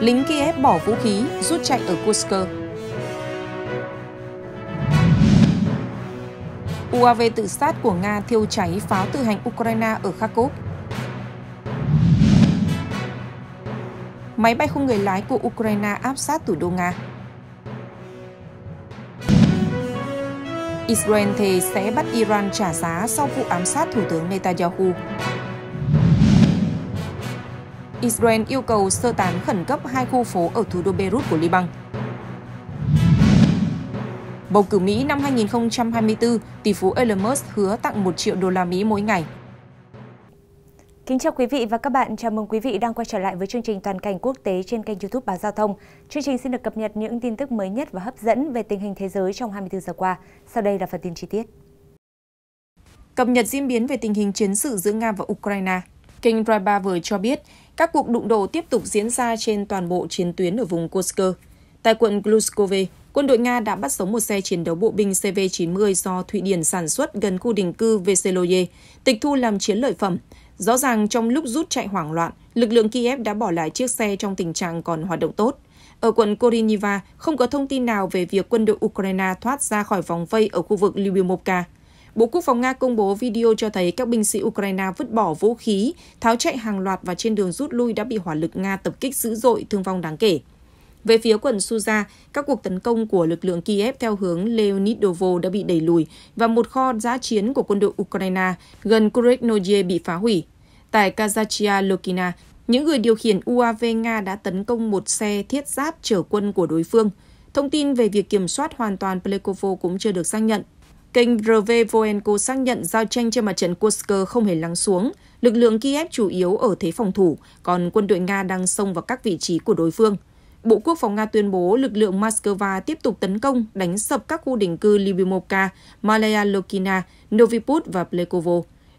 lính Kiev bỏ vũ khí, rút chạy ở Kursk. UAV tự sát của Nga thiêu cháy pháo tự hành Ukraine ở Kharkov. Máy bay không người lái của Ukraine áp sát thủ đô Nga. Israel thề sẽ bắt Iran trả giá sau vụ ám sát Thủ tướng Netanyahu. Israel yêu cầu sơ tán khẩn cấp hai khu phố ở thủ đô Beirut của Liban. Bầu cử Mỹ năm 2024, tỷ phú Elon Musk hứa tặng 1 triệu đô la Mỹ mỗi ngày. Kính chào quý vị và các bạn, chào mừng quý vị đang quay trở lại với chương trình Toàn cảnh quốc tế trên kênh YouTube Báo Giao thông. Chương trình xin được cập nhật những tin tức mới nhất và hấp dẫn về tình hình thế giới trong 24 giờ qua. Sau đây là phần tin chi tiết. Cập nhật diễn biến về tình hình chiến sự giữa Nga và Ukraine, kênh Raiba vừa cho biết các cuộc đụng độ tiếp tục diễn ra trên toàn bộ chiến tuyến ở vùng Kursk. Tại quận Gluskove, quân đội Nga đã bắt sống một xe chiến đấu bộ binh CV-90 do Thụy Điển sản xuất gần khu định cư Veseloye, tịch thu làm chiến lợi phẩm. Rõ ràng trong lúc rút chạy hoảng loạn, lực lượng Kiev đã bỏ lại chiếc xe trong tình trạng còn hoạt động tốt. Ở quận Koriniva, không có thông tin nào về việc quân đội Ukraine thoát ra khỏi vòng vây ở khu vực Lyubimovka. Bộ Quốc phòng Nga công bố video cho thấy các binh sĩ Ukraine vứt bỏ vũ khí, tháo chạy hàng loạt và trên đường rút lui đã bị hỏa lực Nga tập kích dữ dội, thương vong đáng kể. Về phía quận Suza, các cuộc tấn công của lực lượng Kiev theo hướng Leonidovo đã bị đẩy lùi và một kho giã chiến của quân đội Ukraine gần Kureknoye bị phá hủy. Tại Kazachia Lokina, những người điều khiển UAV Nga đã tấn công một xe thiết giáp chở quân của đối phương. Thông tin về việc kiểm soát hoàn toàn Plekovo cũng chưa được xác nhận. Kênh RV Voenko xác nhận giao tranh trên mặt trận Kursk không hề lắng xuống. Lực lượng Kiev chủ yếu ở thế phòng thủ, còn quân đội Nga đang xông vào các vị trí của đối phương. Bộ Quốc phòng Nga tuyên bố lực lượng Moscow tiếp tục tấn công, đánh sập các khu định cư Libimovka, Malaya Lokina, Noviput và Plekovo.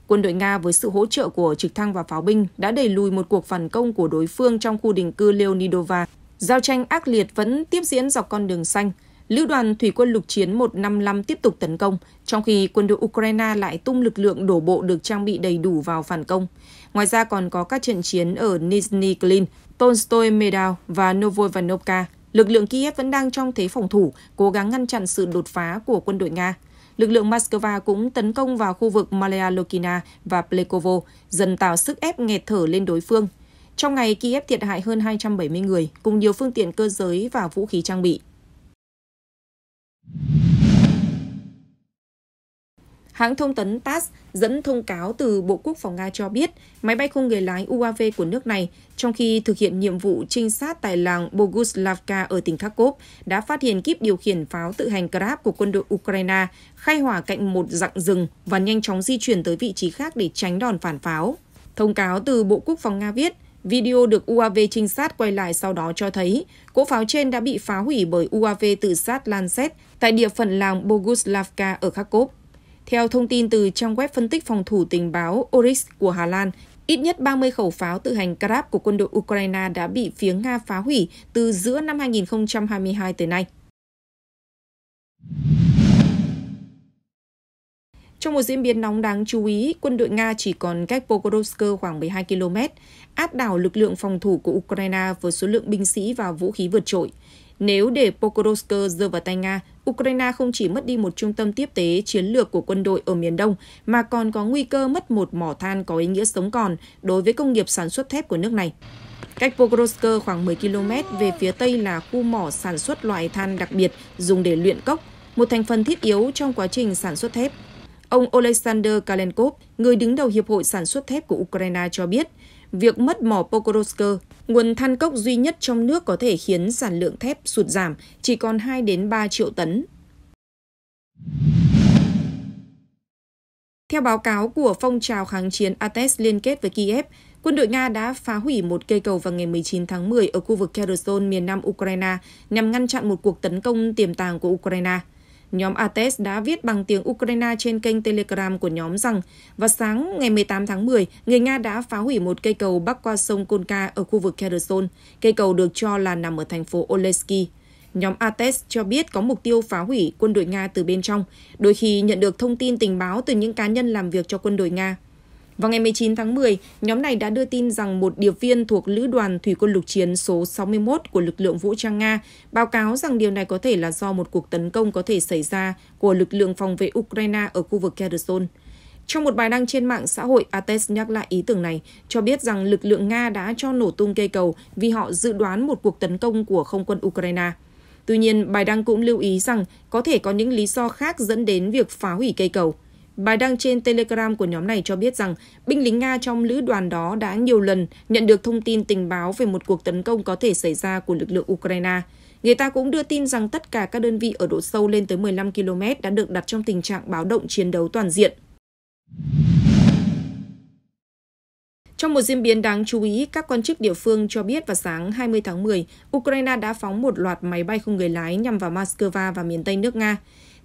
Quân đội Nga với sự hỗ trợ của trực thăng và pháo binh đã đẩy lùi một cuộc phản công của đối phương trong khu định cư Leonidova. Giao tranh ác liệt vẫn tiếp diễn dọc con đường xanh. Lữ đoàn Thủy quân lục chiến 155 tiếp tục tấn công, trong khi quân đội Ukraine lại tung lực lượng đổ bộ được trang bị đầy đủ vào phản công. Ngoài ra còn có các trận chiến ở Nizhny Klin, Tolstoy Medal và Novovanovka. Lực lượng Kiev vẫn đang trong thế phòng thủ, cố gắng ngăn chặn sự đột phá của quân đội Nga. Lực lượng Moscow cũng tấn công vào khu vực Malaya Lokina và Plekovo, dần tạo sức ép nghẹt thở lên đối phương. Trong ngày, Kiev thiệt hại hơn 270 người, cùng nhiều phương tiện cơ giới và vũ khí trang bị. Hãng thông tấn TASS dẫn thông cáo từ Bộ Quốc phòng Nga cho biết máy bay không người lái UAV của nước này trong khi thực hiện nhiệm vụ trinh sát tại làng Boguslavka ở tỉnh Kharkov đã phát hiện kíp điều khiển pháo tự hành Grab của quân đội Ukraine khai hỏa cạnh một dặng rừng và nhanh chóng di chuyển tới vị trí khác để tránh đòn phản pháo. Thông cáo từ Bộ Quốc phòng Nga viết, Video được UAV trinh sát quay lại sau đó cho thấy cỗ pháo trên đã bị phá hủy bởi UAV tự sát Lancet tại địa phận làng Boguslavka ở Kharkov. Theo thông tin từ trang web phân tích phòng thủ tình báo Oris của Hà Lan, ít nhất 30 khẩu pháo tự hành Krab của quân đội Ukraine đã bị phía Nga phá hủy từ giữa năm 2022 tới nay. Trong một diễn biến nóng đáng chú ý, quân đội Nga chỉ còn cách Pokrovsk khoảng 12 km, áp đảo lực lượng phòng thủ của Ukraine với số lượng binh sĩ và vũ khí vượt trội. Nếu để Pokrovsk rơi vào tay Nga, Ukraine không chỉ mất đi một trung tâm tiếp tế chiến lược của quân đội ở miền Đông, mà còn có nguy cơ mất một mỏ than có ý nghĩa sống còn đối với công nghiệp sản xuất thép của nước này. Cách Pokrovsk khoảng 10 km về phía tây là khu mỏ sản xuất loại than đặc biệt dùng để luyện cốc, một thành phần thiết yếu trong quá trình sản xuất thép. Ông Oleksandr Kalenkov, người đứng đầu Hiệp hội Sản xuất Thép của Ukraine cho biết, việc mất mỏ Pokrovsk, nguồn than cốc duy nhất trong nước có thể khiến sản lượng thép sụt giảm chỉ còn 2 đến 3 triệu tấn. Theo báo cáo của phong trào kháng chiến Ates liên kết với Kiev, quân đội Nga đã phá hủy một cây cầu vào ngày 19 tháng 10 ở khu vực Kherson miền nam Ukraine nhằm ngăn chặn một cuộc tấn công tiềm tàng của Ukraine. Nhóm Ates đã viết bằng tiếng Ukraine trên kênh Telegram của nhóm rằng vào sáng ngày 18 tháng 10, người Nga đã phá hủy một cây cầu bắc qua sông Kolka ở khu vực Kherson. Cây cầu được cho là nằm ở thành phố Oleski. Nhóm Ates cho biết có mục tiêu phá hủy quân đội Nga từ bên trong, đôi khi nhận được thông tin tình báo từ những cá nhân làm việc cho quân đội Nga. Vào ngày 19 tháng 10, nhóm này đã đưa tin rằng một điệp viên thuộc Lữ đoàn Thủy quân lục chiến số 61 của lực lượng vũ trang Nga báo cáo rằng điều này có thể là do một cuộc tấn công có thể xảy ra của lực lượng phòng vệ Ukraine ở khu vực Kherson. Trong một bài đăng trên mạng xã hội, Ates nhắc lại ý tưởng này, cho biết rằng lực lượng Nga đã cho nổ tung cây cầu vì họ dự đoán một cuộc tấn công của không quân Ukraine. Tuy nhiên, bài đăng cũng lưu ý rằng có thể có những lý do khác dẫn đến việc phá hủy cây cầu – Bài đăng trên Telegram của nhóm này cho biết rằng binh lính Nga trong lữ đoàn đó đã nhiều lần nhận được thông tin tình báo về một cuộc tấn công có thể xảy ra của lực lượng Ukraine. Người ta cũng đưa tin rằng tất cả các đơn vị ở độ sâu lên tới 15 km đã được đặt trong tình trạng báo động chiến đấu toàn diện. Trong một diễn biến đáng chú ý, các quan chức địa phương cho biết vào sáng 20 tháng 10, Ukraine đã phóng một loạt máy bay không người lái nhằm vào Moscow và miền Tây nước Nga.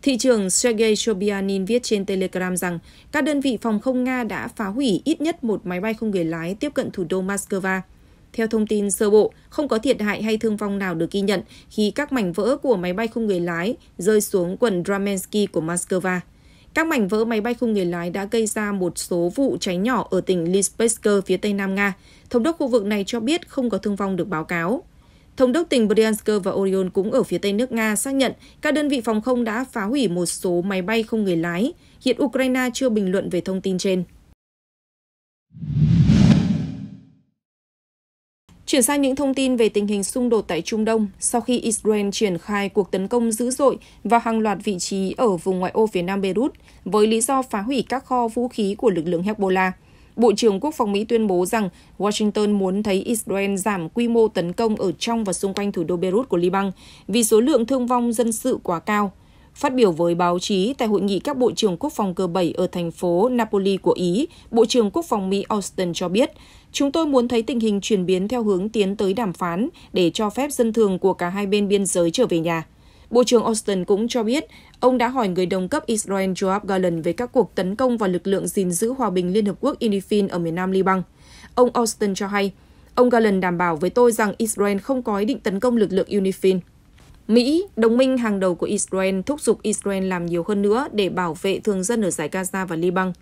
Thị trưởng Sergei Sobyanin viết trên Telegram rằng các đơn vị phòng không Nga đã phá hủy ít nhất một máy bay không người lái tiếp cận thủ đô Moscow. Theo thông tin sơ bộ, không có thiệt hại hay thương vong nào được ghi nhận khi các mảnh vỡ của máy bay không người lái rơi xuống quận Dramensky của Moscow. Các mảnh vỡ máy bay không người lái đã gây ra một số vụ cháy nhỏ ở tỉnh Lipetsk phía tây Nam Nga. Thống đốc khu vực này cho biết không có thương vong được báo cáo. Thống đốc tỉnh Bryansk và Orion cũng ở phía tây nước Nga xác nhận các đơn vị phòng không đã phá hủy một số máy bay không người lái. Hiện Ukraine chưa bình luận về thông tin trên. Chuyển sang những thông tin về tình hình xung đột tại Trung Đông sau khi Israel triển khai cuộc tấn công dữ dội vào hàng loạt vị trí ở vùng ngoại ô phía nam Beirut với lý do phá hủy các kho vũ khí của lực lượng Hezbollah. Bộ trưởng Quốc phòng Mỹ tuyên bố rằng Washington muốn thấy Israel giảm quy mô tấn công ở trong và xung quanh thủ đô Beirut của Liban vì số lượng thương vong dân sự quá cao. Phát biểu với báo chí tại hội nghị các bộ trưởng quốc phòng G7 ở thành phố Napoli của Ý, Bộ trưởng Quốc phòng Mỹ Austin cho biết, chúng tôi muốn thấy tình hình chuyển biến theo hướng tiến tới đàm phán để cho phép dân thường của cả hai bên biên giới trở về nhà. Bộ trưởng Austin cũng cho biết, ông đã hỏi người đồng cấp Israel Joab Gallant về các cuộc tấn công vào lực lượng gìn giữ hòa bình Liên Hợp Quốc Unifil ở miền Nam Liban. Ông Austin cho hay, ông Gallant đảm bảo với tôi rằng Israel không có ý định tấn công lực lượng Unifil. Mỹ, đồng minh hàng đầu của Israel, thúc giục Israel làm nhiều hơn nữa để bảo vệ thường dân ở giải Gaza và Liban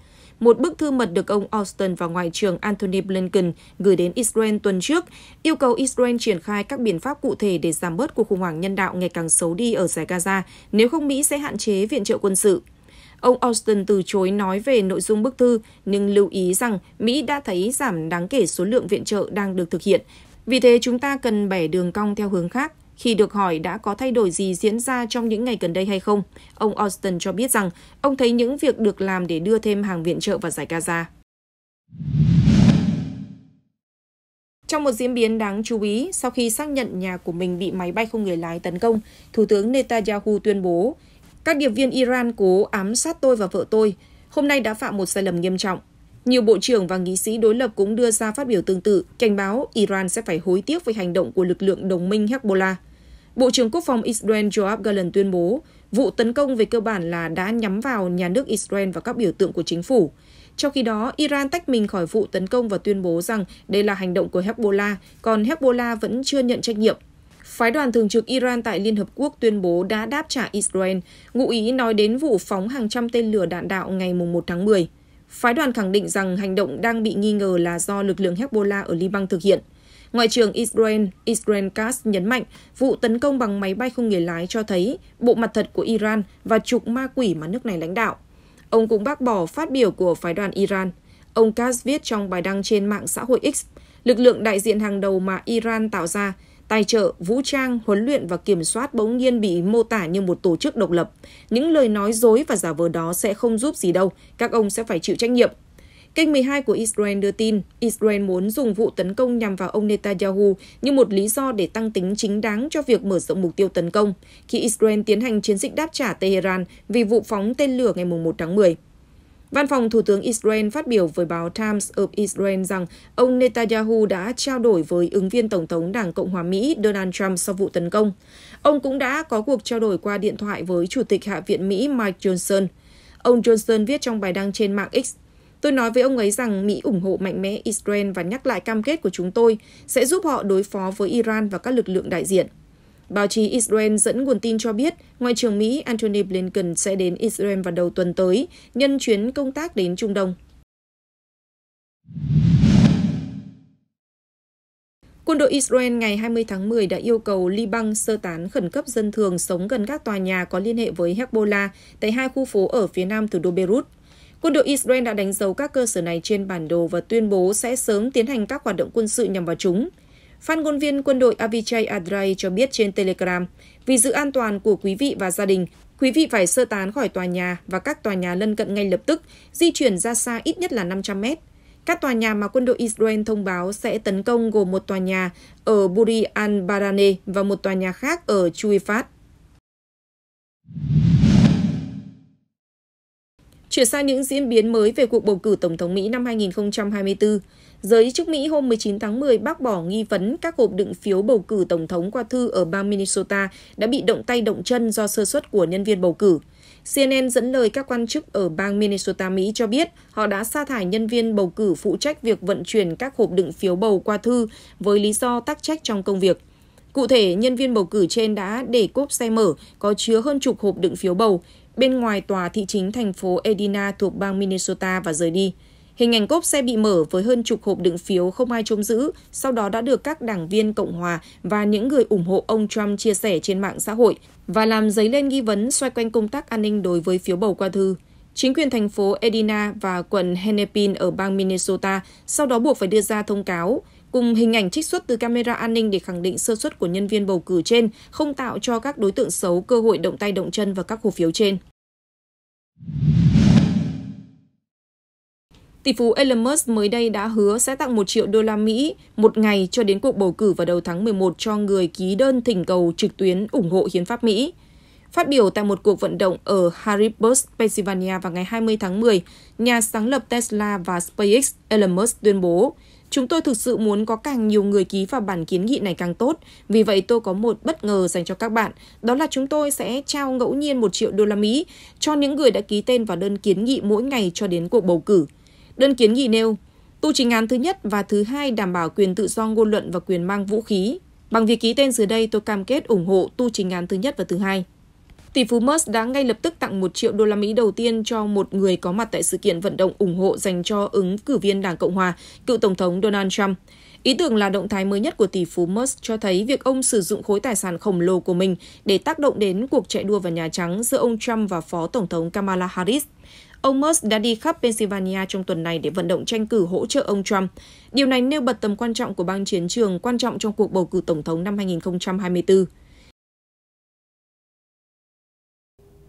một bức thư mật được ông Austin và Ngoại trưởng Antony Blinken gửi đến Israel tuần trước, yêu cầu Israel triển khai các biện pháp cụ thể để giảm bớt cuộc khủng hoảng nhân đạo ngày càng xấu đi ở giải Gaza, nếu không Mỹ sẽ hạn chế viện trợ quân sự. Ông Austin từ chối nói về nội dung bức thư, nhưng lưu ý rằng Mỹ đã thấy giảm đáng kể số lượng viện trợ đang được thực hiện. Vì thế, chúng ta cần bẻ đường cong theo hướng khác, khi được hỏi đã có thay đổi gì diễn ra trong những ngày gần đây hay không, ông Austin cho biết rằng ông thấy những việc được làm để đưa thêm hàng viện trợ vào giải Gaza. Trong một diễn biến đáng chú ý, sau khi xác nhận nhà của mình bị máy bay không người lái tấn công, Thủ tướng Netanyahu tuyên bố, các điệp viên Iran cố ám sát tôi và vợ tôi, hôm nay đã phạm một sai lầm nghiêm trọng. Nhiều bộ trưởng và nghị sĩ đối lập cũng đưa ra phát biểu tương tự, cảnh báo Iran sẽ phải hối tiếc về hành động của lực lượng đồng minh Hezbollah. Bộ trưởng Quốc phòng Israel Joab Gallant tuyên bố, vụ tấn công về cơ bản là đã nhắm vào nhà nước Israel và các biểu tượng của chính phủ. Trong khi đó, Iran tách mình khỏi vụ tấn công và tuyên bố rằng đây là hành động của Hezbollah, còn Hezbollah vẫn chưa nhận trách nhiệm. Phái đoàn thường trực Iran tại Liên Hợp Quốc tuyên bố đã đáp trả Israel, ngụ ý nói đến vụ phóng hàng trăm tên lửa đạn đạo ngày 1 tháng 10. Phái đoàn khẳng định rằng hành động đang bị nghi ngờ là do lực lượng Hezbollah ở Liban thực hiện – Ngoại trưởng Israel Israel Katz nhấn mạnh vụ tấn công bằng máy bay không người lái cho thấy bộ mặt thật của Iran và trục ma quỷ mà nước này lãnh đạo. Ông cũng bác bỏ phát biểu của phái đoàn Iran. Ông Katz viết trong bài đăng trên mạng xã hội X, lực lượng đại diện hàng đầu mà Iran tạo ra tài trợ, vũ trang, huấn luyện và kiểm soát bỗng nhiên bị mô tả như một tổ chức độc lập. Những lời nói dối và giả vờ đó sẽ không giúp gì đâu, các ông sẽ phải chịu trách nhiệm. Kênh 12 của Israel đưa tin, Israel muốn dùng vụ tấn công nhằm vào ông Netanyahu như một lý do để tăng tính chính đáng cho việc mở rộng mục tiêu tấn công, khi Israel tiến hành chiến dịch đáp trả Tehran vì vụ phóng tên lửa ngày 1 tháng 10. Văn phòng Thủ tướng Israel phát biểu với báo Times of Israel rằng ông Netanyahu đã trao đổi với ứng viên Tổng thống Đảng Cộng hòa Mỹ Donald Trump sau vụ tấn công. Ông cũng đã có cuộc trao đổi qua điện thoại với Chủ tịch Hạ viện Mỹ Mike Johnson. Ông Johnson viết trong bài đăng trên mạng X Tôi nói với ông ấy rằng Mỹ ủng hộ mạnh mẽ Israel và nhắc lại cam kết của chúng tôi sẽ giúp họ đối phó với Iran và các lực lượng đại diện. Báo chí Israel dẫn nguồn tin cho biết Ngoại trưởng Mỹ Antony Blinken sẽ đến Israel vào đầu tuần tới nhân chuyến công tác đến Trung Đông. Quân đội Israel ngày 20 tháng 10 đã yêu cầu Liban sơ tán khẩn cấp dân thường sống gần các tòa nhà có liên hệ với Hezbollah tại hai khu phố ở phía nam thủ đô Beirut. Quân đội Israel đã đánh dấu các cơ sở này trên bản đồ và tuyên bố sẽ sớm tiến hành các hoạt động quân sự nhằm vào chúng. Phát ngôn viên quân đội Avichai Adrai cho biết trên Telegram, vì sự an toàn của quý vị và gia đình, quý vị phải sơ tán khỏi tòa nhà và các tòa nhà lân cận ngay lập tức, di chuyển ra xa ít nhất là 500 mét. Các tòa nhà mà quân đội Israel thông báo sẽ tấn công gồm một tòa nhà ở Buri al-Barane và một tòa nhà khác ở Chuifat. Chuyển sang những diễn biến mới về cuộc bầu cử Tổng thống Mỹ năm 2024, giới chức Mỹ hôm 19 tháng 10 bác bỏ nghi vấn các hộp đựng phiếu bầu cử Tổng thống qua thư ở bang Minnesota đã bị động tay động chân do sơ suất của nhân viên bầu cử. CNN dẫn lời các quan chức ở bang Minnesota, Mỹ cho biết họ đã sa thải nhân viên bầu cử phụ trách việc vận chuyển các hộp đựng phiếu bầu qua thư với lý do tắc trách trong công việc. Cụ thể, nhân viên bầu cử trên đã để cốp xe mở có chứa hơn chục hộp đựng phiếu bầu, bên ngoài tòa thị chính thành phố Edina thuộc bang Minnesota và rời đi. Hình ảnh cốp xe bị mở với hơn chục hộp đựng phiếu không ai trông giữ, sau đó đã được các đảng viên Cộng hòa và những người ủng hộ ông Trump chia sẻ trên mạng xã hội và làm dấy lên nghi vấn xoay quanh công tác an ninh đối với phiếu bầu qua thư. Chính quyền thành phố Edina và quận Hennepin ở bang Minnesota sau đó buộc phải đưa ra thông cáo cùng hình ảnh trích xuất từ camera an ninh để khẳng định sơ suất của nhân viên bầu cử trên không tạo cho các đối tượng xấu cơ hội động tay động chân vào các cổ phiếu trên. Tỷ phú Elon Musk mới đây đã hứa sẽ tặng 1 triệu đô la Mỹ một ngày cho đến cuộc bầu cử vào đầu tháng 11 cho người ký đơn thỉnh cầu trực tuyến ủng hộ hiến pháp Mỹ. Phát biểu tại một cuộc vận động ở Harrisburg, Pennsylvania vào ngày 20 tháng 10, nhà sáng lập Tesla và SpaceX Elon Musk tuyên bố Chúng tôi thực sự muốn có càng nhiều người ký vào bản kiến nghị này càng tốt. Vì vậy tôi có một bất ngờ dành cho các bạn, đó là chúng tôi sẽ trao ngẫu nhiên 1 triệu đô la Mỹ cho những người đã ký tên vào đơn kiến nghị mỗi ngày cho đến cuộc bầu cử. Đơn kiến nghị nêu Tu trình án thứ nhất và thứ hai đảm bảo quyền tự do ngôn luận và quyền mang vũ khí. Bằng việc ký tên dưới đây, tôi cam kết ủng hộ tu trình án thứ nhất và thứ hai. Tỷ phú Musk đã ngay lập tức tặng 1 triệu đô la Mỹ đầu tiên cho một người có mặt tại sự kiện vận động ủng hộ dành cho ứng cử viên Đảng Cộng hòa, cựu Tổng thống Donald Trump. Ý tưởng là động thái mới nhất của tỷ phú Musk cho thấy việc ông sử dụng khối tài sản khổng lồ của mình để tác động đến cuộc chạy đua vào Nhà Trắng giữa ông Trump và Phó Tổng thống Kamala Harris. Ông Musk đã đi khắp Pennsylvania trong tuần này để vận động tranh cử hỗ trợ ông Trump. Điều này nêu bật tầm quan trọng của bang chiến trường quan trọng trong cuộc bầu cử tổng thống năm 2024.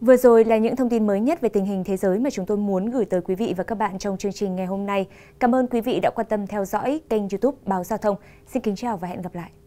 Vừa rồi là những thông tin mới nhất về tình hình thế giới mà chúng tôi muốn gửi tới quý vị và các bạn trong chương trình ngày hôm nay. Cảm ơn quý vị đã quan tâm theo dõi kênh youtube Báo Giao thông. Xin kính chào và hẹn gặp lại.